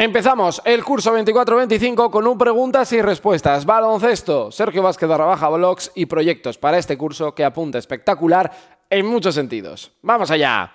Empezamos el curso 24-25 con un preguntas y respuestas. Baloncesto. Sergio Vázquez de baja blogs y proyectos para este curso que apunta espectacular en muchos sentidos. ¡Vamos allá!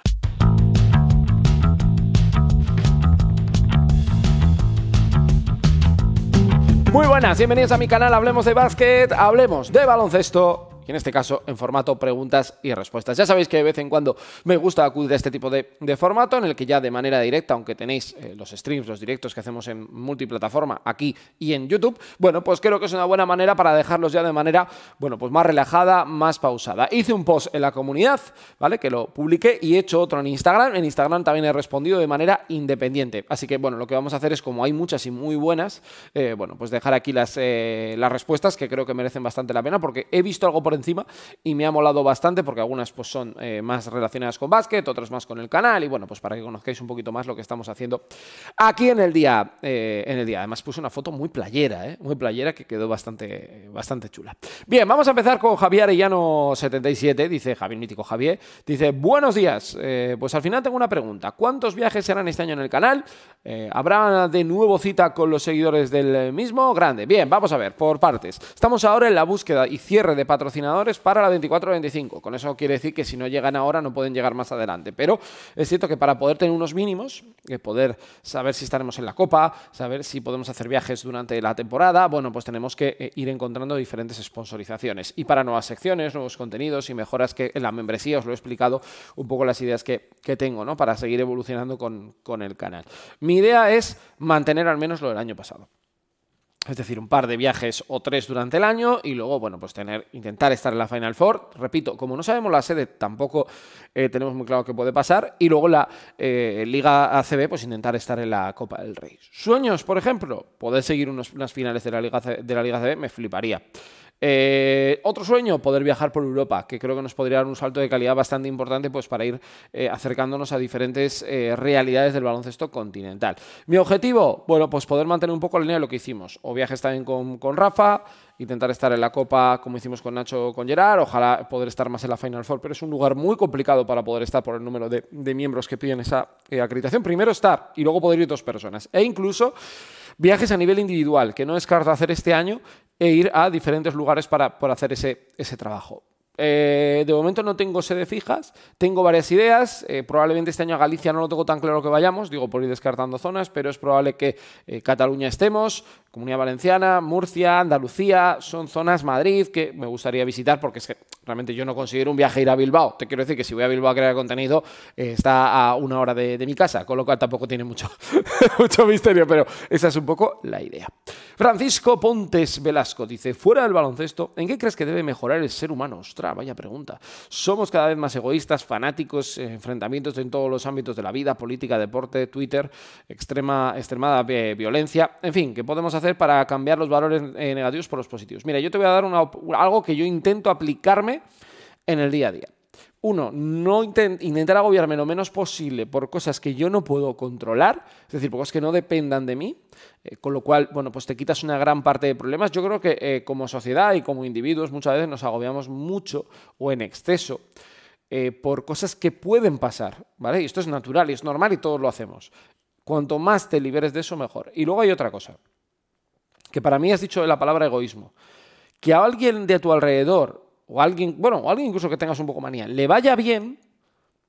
Muy buenas, bienvenidos a mi canal Hablemos de Básquet, hablemos de baloncesto en este caso en formato preguntas y respuestas. Ya sabéis que de vez en cuando me gusta acudir a este tipo de, formato en el que ya de manera directa, aunque tenéis eh, los streams, los directos que hacemos en multiplataforma aquí y en YouTube, bueno, pues creo que es una buena manera para dejarlos ya de manera, bueno, pues más relajada, más pausada. Hice un post en la comunidad, ¿vale? Que lo publiqué y he hecho otro en Instagram. En Instagram también he respondido de manera independiente. Así que, bueno, lo que vamos a hacer es, como hay muchas y muy buenas, eh, bueno, pues dejar aquí las, eh, las respuestas que creo que merecen bastante la pena porque he visto algo por encima y me ha molado bastante porque algunas pues son eh, más relacionadas con básquet, otras más con el canal y bueno, pues para que conozcáis un poquito más lo que estamos haciendo aquí en el día, eh, en el día. Además puse una foto muy playera, eh, muy playera que quedó bastante, bastante chula. Bien, vamos a empezar con Javier Arellano 77, dice Javier Mítico Javier, dice, buenos días, pues al final tengo una pregunta, ¿cuántos viajes serán este año en el canal? ¿Habrá de nuevo cita con los seguidores del mismo? Grande, bien, vamos a ver, por partes. Estamos ahora en la búsqueda y cierre de patrocinadores para la 24-25. Con eso quiere decir que si no llegan ahora no pueden llegar más adelante. Pero es cierto que para poder tener unos mínimos, que eh, poder saber si estaremos en la Copa, saber si podemos hacer viajes durante la temporada, bueno, pues tenemos que eh, ir encontrando diferentes sponsorizaciones. Y para nuevas secciones, nuevos contenidos y mejoras que en la membresía, os lo he explicado un poco las ideas que, tengo, ¿no? Para seguir evolucionando con el canal. Mi idea es mantener al menos lo del año pasado es decir, un par de viajes o tres durante el año y luego, bueno, pues tener, intentar estar en la Final Four. Repito, como no sabemos la sede, tampoco eh, tenemos muy claro qué puede pasar. Y luego la eh, Liga ACB, pues intentar estar en la Copa del Rey. Sueños, por ejemplo, poder seguir unos, unas finales de la Liga, de la Liga ACB me fliparía. Eh, otro sueño, poder viajar por Europa, que creo que nos podría dar un salto de calidad bastante importante pues, para ir eh, acercándonos a diferentes eh, realidades del baloncesto continental. Mi objetivo, bueno, pues poder mantener un poco la línea de lo que hicimos. O viajes también con, Rafa, intentar estar en la Copa como hicimos con Nacho, con Gerard, ojalá poder estar más en la Final Four, pero es un lugar muy complicado para poder estar por el número de, miembros que piden esa acreditación. Primero estar y luego poder ir dos personas. E incluso viajes a nivel individual, que no es descarto hacer este año, e ir a diferentes lugares para, hacer ese, trabajo. Eh, de momento no tengo sede fijas, tengo varias ideas. Eh, probablemente este año a Galicia no lo tengo tan claro que vayamos, digo por ir descartando zonas, pero es probable que eh, Cataluña estemos, Comunidad Valenciana, Murcia, Andalucía, son zonas Madrid que me gustaría visitar porque es que realmente yo no considero un viaje ir a Bilbao. Te quiero decir que si voy a Bilbao a crear contenido está a una hora de, mi casa, con lo cual tampoco tiene mucho, mucho misterio, pero esa es un poco la idea. Francisco Pontes Velasco dice, fuera del baloncesto, ¿en qué crees que debe mejorar el ser humano? Ostras, vaya pregunta. Somos cada vez más egoístas, fanáticos, eh, enfrentamientos en todos los ámbitos de la vida, política, deporte, Twitter, extrema, extremada eh, violencia. En fin, ¿qué podemos hacer para cambiar los valores eh, negativos por los positivos? Mira, yo te voy a dar algo que yo intento aplicarme en el día a día uno, no intentar agobiarme lo menos posible por cosas que yo no puedo controlar, es decir, por cosas que no dependan de mí, eh, con lo cual, bueno, pues te quitas una gran parte de problemas. Yo creo que eh, como sociedad y como individuos muchas veces nos agobiamos mucho o en exceso. Eh, por cosas que pueden pasar, ¿vale? Y esto es natural y es normal y todos lo hacemos. Cuanto más te liberes de eso, mejor. Y luego hay otra cosa, que para mí has dicho la palabra egoísmo. Que a alguien de tu alrededor o alguien, bueno, o alguien incluso que tengas un poco manía, le vaya bien,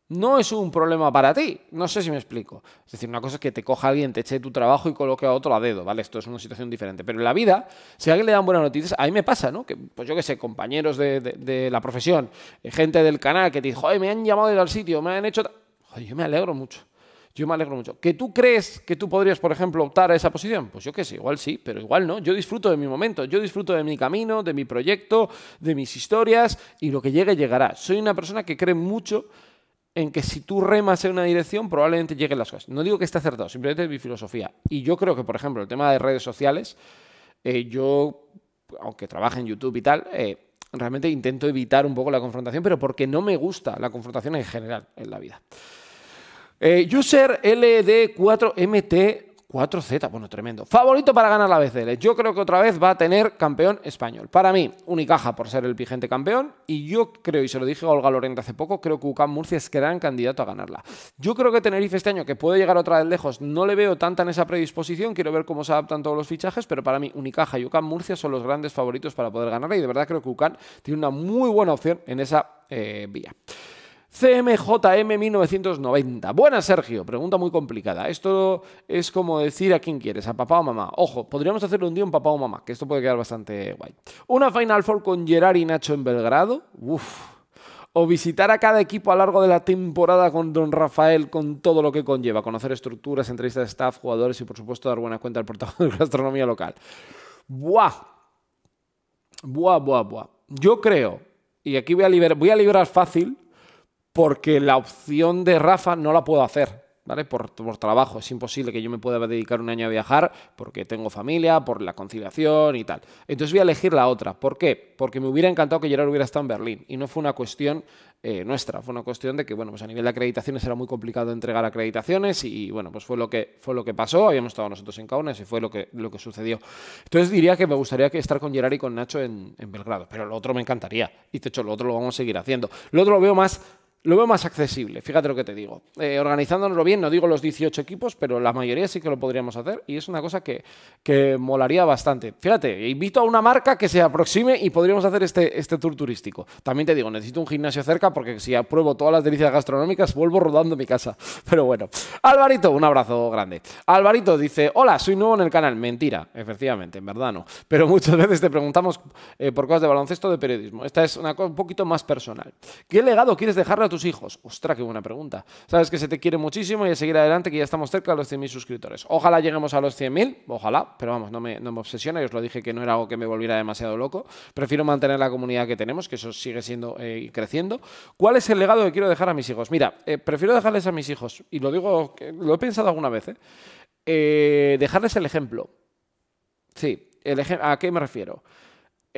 no es un problema para ti. No sé si me explico. Es decir, una cosa es que te coja alguien, te eche tu trabajo y coloque a otro a dedo, ¿vale? Esto es una situación diferente. Pero en la vida, si a alguien le dan buenas noticias, a mí me pasa, ¿no? Que, pues yo qué sé, compañeros de, la profesión, eh, gente del canal que te dice, me han llamado de al sitio, me han hecho... yo me alegro mucho. Yo me alegro mucho. ¿Que tú crees que tú podrías, por ejemplo, optar a esa posición? Pues yo qué sé, igual sí, pero igual no. Yo disfruto de mi momento, yo disfruto de mi camino, de mi proyecto, de mis historias y lo que llegue llegará. Soy una persona que cree mucho en que si tú remas en una dirección probablemente lleguen las cosas. No digo que esté acertado, simplemente es mi filosofía. Y yo creo que, por ejemplo, el tema de redes sociales, eh, yo, aunque trabaje en YouTube y tal, eh, realmente intento evitar un poco la confrontación, pero porque no me gusta la confrontación en general en la vida. Eh, user LD4MT4Z, bueno, tremendo. Favorito para ganar la BCL. Yo creo que otra vez va a tener campeón español. Para mí, Unicaja por ser el vigente campeón. Y yo creo, y se lo dije a Olga Lorente hace poco, creo que UCAM Murcia es gran candidato a ganarla. Yo creo que Tenerife este año, que puede llegar otra vez lejos, no le veo tanta en esa predisposición. Quiero ver cómo se adaptan todos los fichajes, pero para mí, Unicaja y UCAM Murcia son los grandes favoritos para poder ganarla. Y de verdad creo que UCAM tiene una muy buena opción en esa eh, vía. CMJM 1990. Buena Sergio. Pregunta muy complicada. Esto es como decir a quién quieres, a papá o mamá. Ojo, podríamos hacerle un día un papá o mamá, que esto puede quedar bastante guay. Una Final Four con Gerard y Nacho en Belgrado. O visitar a cada equipo a lo largo de la temporada con Don Rafael, con todo lo que conlleva. Conocer estructuras, entrevistas de staff, jugadores y, por supuesto, dar buena cuenta al portavoz de gastronomía local. Buah. Buah, buah, buah. Yo creo, y aquí voy a, voy a liberar fácil porque la opción de Rafa no la puedo hacer. ¿Vale? Por, por, trabajo. Es imposible que yo me pueda dedicar un año a viajar porque tengo familia, por la conciliación y tal. Entonces voy a elegir la otra. ¿Por qué? Porque me hubiera encantado que Gerard hubiera estado en Berlín. Y no fue una cuestión eh, nuestra, fue una cuestión de que, bueno, pues a nivel de acreditaciones era muy complicado entregar acreditaciones y, bueno, pues fue lo que, fue lo que pasó. Habíamos estado nosotros en Kaunas y fue lo que, lo que sucedió. Entonces diría que me gustaría estar con Gerard y con Nacho en, en Belgrado. Pero lo otro me encantaría. Y de hecho, lo otro lo vamos a seguir haciendo. Lo otro lo veo más lo veo más accesible, fíjate lo que te digo. Eh, organizándonoslo bien, no digo los 18 equipos, pero la mayoría sí que lo podríamos hacer y es una cosa que, molaría bastante. Fíjate, invito a una marca que se aproxime y podríamos hacer este, este tour turístico. También te digo, necesito un gimnasio cerca porque si apruebo todas las delicias gastronómicas vuelvo rodando mi casa. Pero bueno, Alvarito, un abrazo grande. Alvarito dice, hola, soy nuevo en el canal. Mentira, efectivamente, en verdad no. Pero muchas veces te preguntamos eh, por cosas de baloncesto de periodismo. Esta es una cosa un poquito más personal. ¿Qué legado quieres dejarle a tu hijos? Ostras, qué buena pregunta. Sabes que se te quiere muchísimo y a seguir adelante que ya estamos cerca de los 100.000 suscriptores. Ojalá lleguemos a los 100.000, ojalá, pero vamos, no me, no me obsesiona, Yo os lo dije que no era algo que me volviera demasiado loco. Prefiero mantener la comunidad que tenemos, que eso sigue siendo eh, creciendo. ¿Cuál es el legado que quiero dejar a mis hijos? Mira, eh, prefiero dejarles a mis hijos, y lo digo, lo he pensado alguna vez, ¿eh? eh dejarles el ejemplo. Sí, el ¿a qué me refiero?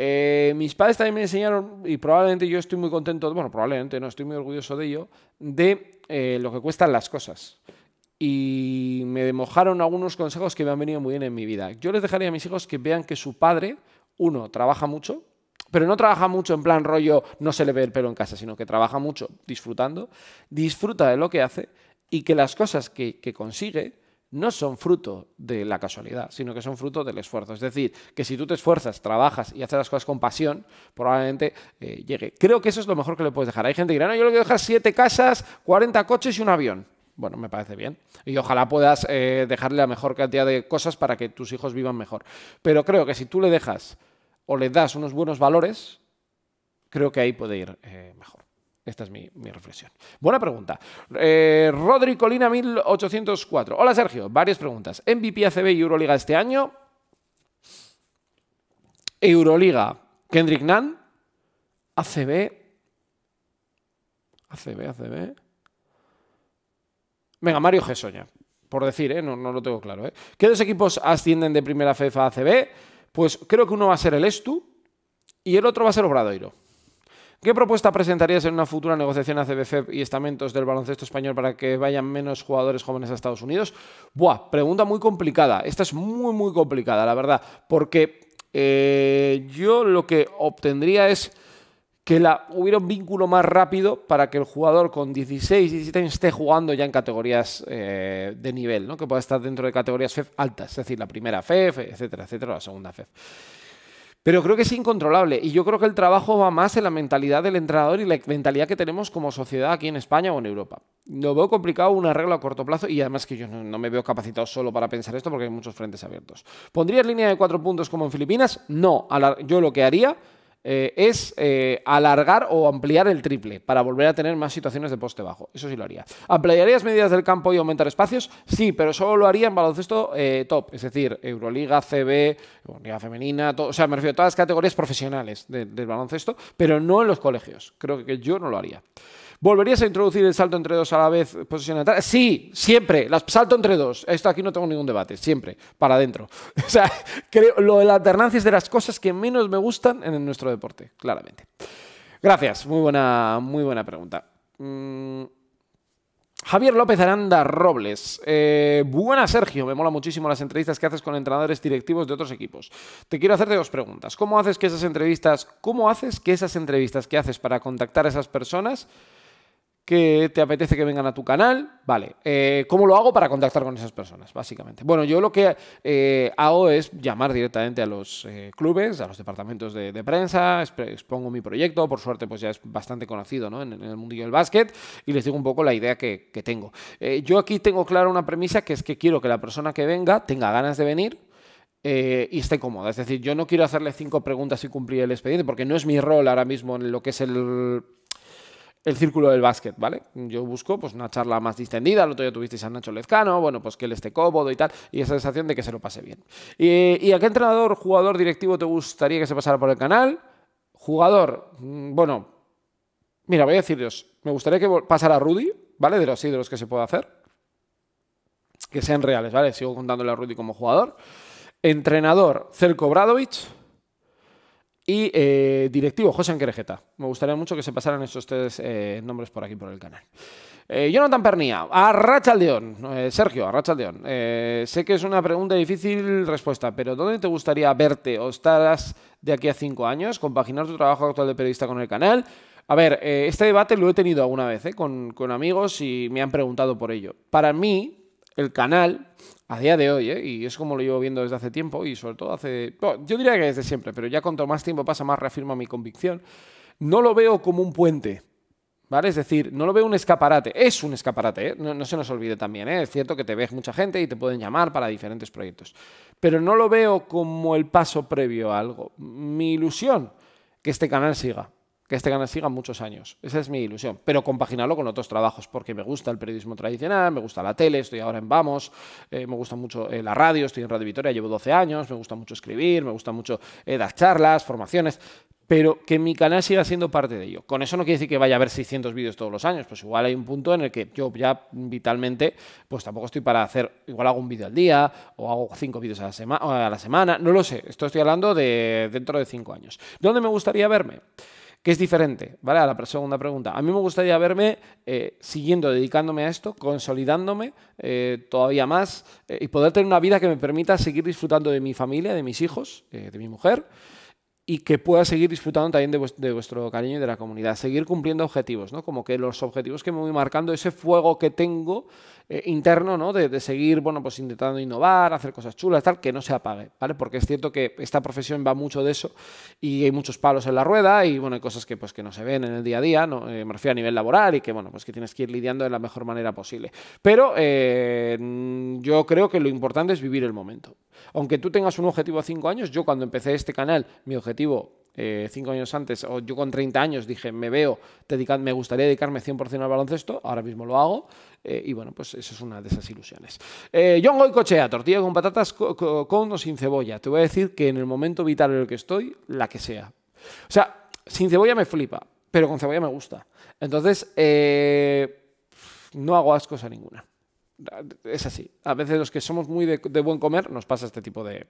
Eh, mis padres también me enseñaron, y probablemente yo estoy muy contento, bueno, probablemente no, estoy muy orgulloso de ello, de eh, lo que cuestan las cosas. Y me mojaron algunos consejos que me han venido muy bien en mi vida. Yo les dejaría a mis hijos que vean que su padre, uno, trabaja mucho, pero no trabaja mucho en plan rollo, no se le ve el pelo en casa, sino que trabaja mucho disfrutando, disfruta de lo que hace y que las cosas que consigue no son fruto de la casualidad, sino que son fruto del esfuerzo. Es decir, que si tú te esfuerzas, trabajas y haces las cosas con pasión, probablemente eh, llegue. Creo que eso es lo mejor que le puedes dejar. Hay gente que dirá, no, yo le quiero dejar siete casas, 40 coches y un avión. Bueno, me parece bien. Y ojalá puedas eh, dejarle la mejor cantidad de cosas para que tus hijos vivan mejor. Pero creo que si tú le dejas o le das unos buenos valores, creo que ahí puede ir eh, mejor. Esta es mi, reflexión. Buena pregunta. Eh, Rodri Colina 1804. Hola Sergio, varias preguntas. MVP ACB y Euroliga este año. Euroliga, Kendrick Nan. ACB. ACB, ACB. Venga, Mario Gesoña. Por decir, ¿eh? no, lo tengo claro. ¿eh? ¿Qué dos equipos ascienden de primera fefa a ACB? Pues creo que uno va a ser el Estu y el otro va a ser Obradoiro. ¿Qué propuesta presentarías en una futura negociación a CBFEP y estamentos del baloncesto español para que vayan menos jugadores jóvenes a Estados Unidos? Buah, pregunta muy complicada. Esta es muy, muy complicada, la verdad, porque eh, yo lo que obtendría es que hubiera un vínculo más rápido para que el jugador con 16, 17 esté jugando ya en categorías eh, de nivel, ¿no? que pueda estar dentro de categorías FEF altas, es decir, la primera FEF, etcétera, etcétera, la segunda FEF. Pero creo que es incontrolable y yo creo que el trabajo va más en la mentalidad del entrenador y la mentalidad que tenemos como sociedad aquí en España o en Europa. No veo complicado una regla a corto plazo y además que yo no, no me veo capacitado solo para pensar esto porque hay muchos frentes abiertos. ¿Pondrías línea de cuatro puntos como en Filipinas? No, yo lo que haría eh, es eh, alargar o ampliar el triple para volver a tener más situaciones de poste bajo. Eso sí lo haría. ¿Ampliarías medidas del campo y aumentar espacios? Sí, pero solo lo haría en baloncesto eh, top, es decir, Euroliga, CB, Liga femenina, o sea, me refiero a todas las categorías profesionales del baloncesto, pero no en los colegios. Creo que yo no lo haría. ¿Volverías a introducir el salto entre dos a la vez, posición atrás? Sí, siempre. Las, salto entre dos. Esto aquí no tengo ningún debate. Siempre. Para adentro. O sea, creo, lo de la alternancia es de las cosas que menos me gustan en nuestro deporte, claramente. Gracias. Muy buena, muy buena pregunta. Mm. Javier López Aranda Robles. Eh, buena, Sergio. Me mola muchísimo las entrevistas que haces con entrenadores directivos de otros equipos. Te quiero hacerte dos preguntas. ¿Cómo haces que esas entrevistas, cómo haces que esas entrevistas que haces para contactar a esas personas que te apetece que vengan a tu canal, vale. Eh, ¿Cómo lo hago para contactar con esas personas, básicamente? Bueno, yo lo que eh, hago es llamar directamente a los eh, clubes, a los departamentos de, prensa, expongo mi proyecto, por suerte pues ya es bastante conocido en, el mundillo del básquet, y les digo un poco la idea que, tengo. yo aquí tengo clara una premisa que es que quiero que la persona que venga tenga ganas de venir, y esté cómoda. Es decir, yo no quiero hacerle cinco preguntas y cumplir el expediente, porque no es mi rol ahora mismo en lo que es el el círculo del básquet, ¿vale? Yo busco pues, una charla más distendida, el otro día tuvisteis a Nacho Lezcano, bueno, pues que él esté cómodo y tal, y esa sensación de que se lo pase bien. ¿Y, a qué entrenador, jugador, directivo te gustaría que se pasara por el canal? Jugador, mm, bueno, mira, voy a deciros, me gustaría que pasara Rudy, ¿vale? De los sí, de los que se puede hacer, que sean reales, ¿vale? Sigo contándole a Rudy como jugador. Entrenador, Celko Bradovich. Y eh, directivo, José Anquerejeta. Me gustaría mucho que se pasaran esos tres eh, nombres por aquí, por el canal. Eh, Jonathan Pernía, león. Eh, Sergio, león. sé que es una pregunta difícil respuesta, pero ¿dónde te gustaría verte o estarás de aquí a cinco años? Compaginar tu trabajo actual de periodista con el canal. A ver, este debate lo he tenido alguna vez con amigos y me han preguntado por ello. Para mí, el canal a día de hoy, ¿eh? y es como lo llevo viendo desde hace tiempo y sobre todo hace... yo diría que desde siempre, pero ya cuanto más tiempo pasa, más reafirma mi convicción. No lo veo como un puente, ¿Vale? Es decir, no lo veo un escaparate, es un escaparate, ¿eh? no, se nos olvide también, ¿eh? es cierto que te ve mucha gente y te pueden llamar para diferentes proyectos, pero no lo veo como el paso previo a algo. Mi ilusión, que este canal siga, que este canal siga muchos años. Esa es mi ilusión. Pero compaginarlo con otros trabajos, porque me gusta el periodismo tradicional, me gusta la tele, estoy ahora en Vamos, eh, me gusta mucho eh, la radio, estoy en Radio Victoria, llevo 12 años, me gusta mucho escribir, me gusta mucho eh, dar charlas, formaciones. Pero que mi canal siga siendo parte de ello. Con eso no quiere decir que vaya a haber 600 vídeos todos los años, pues igual hay un punto en el que yo ya vitalmente, pues tampoco estoy para hacer, igual hago un vídeo al día o hago cinco vídeos a, a la semana, no lo sé, esto estoy hablando de dentro de 5 años. ¿Dónde me gustaría verme? es diferente, ¿vale? A la segunda pregunta. A mí me gustaría verme eh, siguiendo dedicándome a esto, consolidándome eh, todavía más eh, y poder tener una vida que me permita seguir disfrutando de mi familia, de mis hijos, de mi mujer y que pueda seguir disfrutando también de, vuestro, cariño y de la comunidad. Seguir cumpliendo objetivos, ¿no? Como que los objetivos que me voy marcando, ese fuego que tengo eh, interno, ¿no? De, seguir, bueno, pues intentando innovar, hacer cosas chulas, tal, que no se apague, ¿vale? Porque es cierto que esta profesión va mucho de eso y hay muchos palos en la rueda y, bueno, hay cosas que, pues, que no se ven en el día a día, ¿no? Eh, a nivel laboral y que, bueno, pues que tienes que ir lidiando de la mejor manera posible. Pero eh, yo creo que lo importante es vivir el momento. Aunque tú tengas un objetivo a 5 años, yo cuando empecé este canal, mi objetivo 5 eh, años antes, o yo con 30 años dije, me veo, me gustaría dedicarme 100% al baloncesto, ahora mismo lo hago, eh, y bueno, pues eso es una de esas ilusiones. Eh, no coche Cochea, tortilla con patatas, con o sin cebolla. Te voy a decir que en el momento vital en el que estoy, la que sea. O sea, sin cebolla me flipa, pero con cebolla me gusta. Entonces, eh, no hago ascos a ninguna es así. A veces los que somos muy de, buen comer nos pasa este tipo de,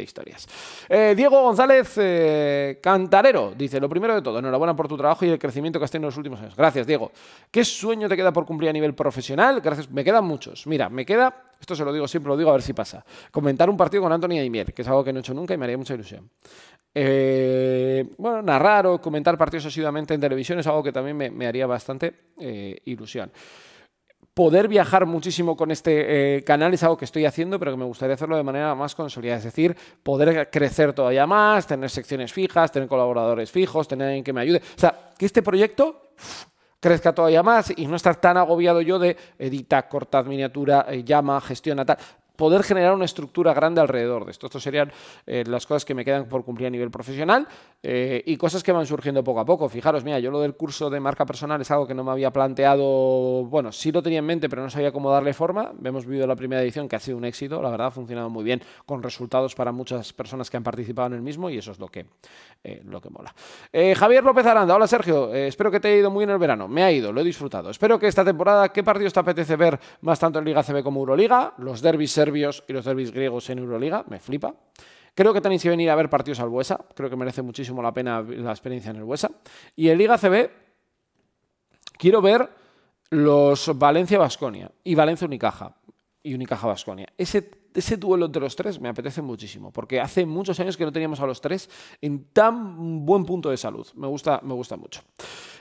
historias. Eh, Diego González eh, Cantarero dice, lo primero de todo, enhorabuena por tu trabajo y el crecimiento que has tenido en los últimos años. Gracias, Diego. ¿Qué sueño te queda por cumplir a nivel profesional? Gracias, me quedan muchos. Mira, me queda, esto se lo digo siempre, lo digo a ver si pasa, comentar un partido con Antonio Aimier, que es algo que no he hecho nunca y me haría mucha ilusión. Eh, bueno, narrar o comentar partidos asiduamente en televisión es algo que también me haría bastante ilusión poder viajar muchísimo con este eh, canal es algo que estoy haciendo, pero que me gustaría hacerlo de manera más consolidada, es decir, poder crecer todavía más, tener secciones fijas, tener colaboradores fijos, tener alguien que me ayude. O sea, que este proyecto crezca todavía más y no estar tan agobiado yo de edita, cortad miniatura, eh, llama, gestiona, tal poder generar una estructura grande alrededor de esto. Estas serían eh, las cosas que me quedan por cumplir a nivel profesional eh, y cosas que van surgiendo poco a poco. Fijaros, mira, yo lo del curso de marca personal es algo que no me había planteado, bueno, sí lo tenía en mente, pero no sabía cómo darle forma. Hemos vivido la primera edición que ha sido un éxito, la verdad ha funcionado muy bien, con resultados para muchas personas que han participado en el mismo y eso es lo que, eh, lo que mola. Javier López Aranda, hola Sergio, espero que te haya ido muy bien el verano, me ha ido, lo he disfrutado. Espero que esta temporada, ¿qué partidos te apetece ver más tanto en Liga CB como Euroliga? Los derbis ser y los derbis griegos en Euroliga, me flipa. Creo que tenéis que venir a ver partidos al Buesa, creo que merece muchísimo la pena la experiencia en el Buesa. Y en Liga CB, quiero ver los Valencia-Basconia y Valencia-Unicaja y Unicaja Basconia. Ese ese duelo entre los tres me apetece muchísimo, porque hace muchos años que no teníamos a los tres en tan buen punto de salud. Me gusta, me gusta mucho.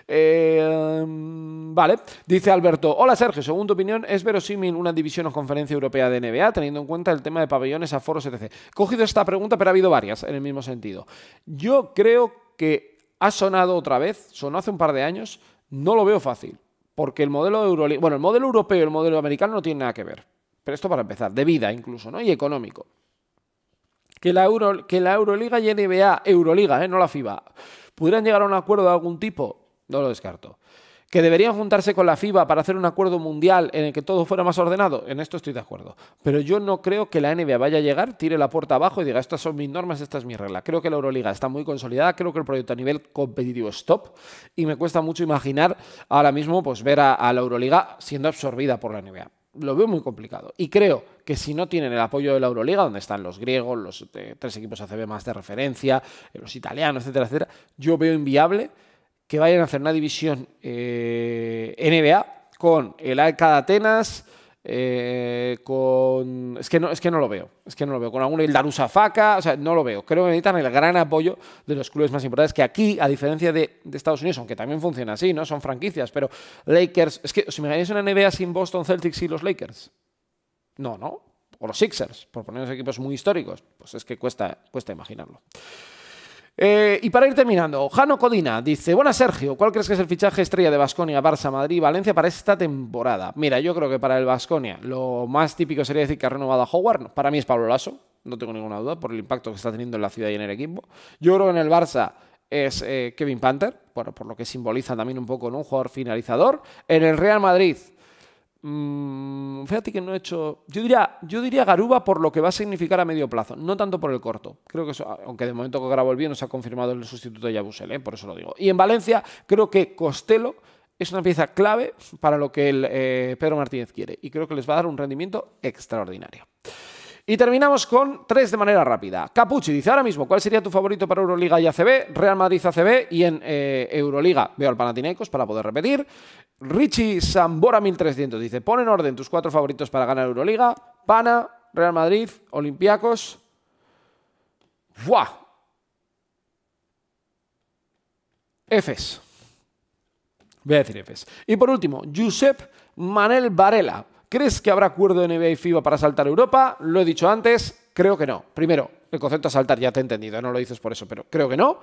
Eh, vale, dice Alberto. Hola Sergio, según tu opinión, ¿es verosímil una división o conferencia europea de NBA teniendo en cuenta el tema de pabellones, aforos, etc.? Cogido esta pregunta, pero ha habido varias en el mismo sentido. Yo creo que ha sonado otra vez, sonó hace un par de años, no lo veo fácil, porque el modelo, bueno, el modelo europeo y el modelo americano no tienen nada que ver. Pero esto para empezar, de vida incluso, ¿no? Y económico. Que la, Euro, que la Euroliga y NBA, Euroliga, ¿eh? no la FIBA, pudieran llegar a un acuerdo de algún tipo, no lo descarto. Que deberían juntarse con la FIBA para hacer un acuerdo mundial en el que todo fuera más ordenado, en esto estoy de acuerdo. Pero yo no creo que la NBA vaya a llegar, tire la puerta abajo y diga, estas son mis normas, esta es mi regla. Creo que la Euroliga está muy consolidada, creo que el proyecto a nivel competitivo es top y me cuesta mucho imaginar ahora mismo pues, ver a la Euroliga siendo absorbida por la NBA lo veo muy complicado. Y creo que si no tienen el apoyo de la Euroliga, donde están los griegos, los eh, tres equipos ACB más de referencia, eh, los italianos, etcétera, etcétera, yo veo inviable que vayan a hacer una división eh, NBA con el AECA de Atenas, eh, con. Es que, no, es que no lo veo. Es que no lo veo. Con el Ildarusa Faca. O sea, no lo veo. Creo que necesitan el gran apoyo de los clubes más importantes. Que aquí, a diferencia de, Estados Unidos, aunque también funciona así, ¿no? Son franquicias, pero Lakers. Es que si me ganáis una NBA sin Boston Celtics y los Lakers. No, ¿no? O los Sixers, por poner los equipos muy históricos. Pues es que cuesta, cuesta imaginarlo. Eh, y para ir terminando, Jano Codina dice: Buenas, Sergio. ¿Cuál crees que es el fichaje estrella de Basconia, Barça, Madrid y Valencia para esta temporada? Mira, yo creo que para el Basconia lo más típico sería decir que ha renovado a Howard. para mí es Pablo Lasso, no tengo ninguna duda, por el impacto que está teniendo en la ciudad y en el equipo. Yo creo que en el Barça es eh, Kevin Panther, bueno, por lo que simboliza también un poco en un jugador finalizador. En el Real Madrid Mm, fíjate que no he hecho... Yo diría, yo diría Garuba por lo que va a significar a medio plazo, no tanto por el corto. Creo que eso, aunque de momento que grabo el bien, se ha confirmado el sustituto de Yabusel, por eso lo digo. Y en Valencia creo que Costelo es una pieza clave para lo que el, eh, Pedro Martínez quiere y creo que les va a dar un rendimiento extraordinario. Y terminamos con tres de manera rápida. Capucci dice, ahora mismo, ¿cuál sería tu favorito para Euroliga y ACB? Real Madrid ACB y en eh, Euroliga veo al Panathinaikos para poder repetir. Richie Sambora 1300 dice, pon en orden tus cuatro favoritos para ganar Euroliga. Pana, Real Madrid, Olympiacos. ¡Buah! Efes. Voy a decir Efes. Y por último, Josep Manel Varela. ¿Crees que habrá acuerdo de NBA y FIBA para saltar a Europa? Lo he dicho antes, creo que no. Primero, el concepto de saltar ya te he entendido, no lo dices por eso, pero creo que no.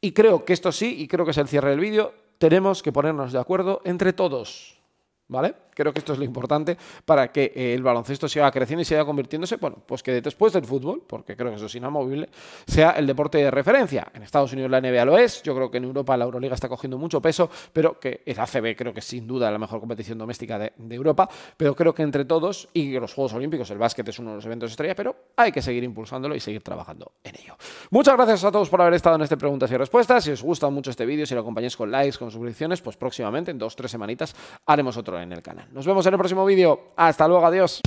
Y creo que esto sí, y creo que es el cierre del vídeo, tenemos que ponernos de acuerdo entre todos. ¿Vale? creo que esto es lo importante para que eh, el baloncesto siga creciendo y siga convirtiéndose, bueno, pues que después del fútbol, porque creo que eso es inamovible, sea el deporte de referencia. En Estados Unidos la NBA lo es, yo creo que en Europa la Euroliga está cogiendo mucho peso, pero que el ACB creo que es sin duda la mejor competición doméstica de, Europa, pero creo que entre todos y los Juegos Olímpicos, el básquet es uno de los eventos estrella, pero hay que seguir impulsándolo y seguir trabajando en ello. Muchas gracias a todos por haber estado en este Preguntas y Respuestas. Si os gusta mucho este vídeo, si lo acompañáis con likes, con suscripciones, pues próximamente, en dos o tres semanitas, haremos otro en el canal. Nos vemos en el próximo vídeo. Hasta luego, adiós.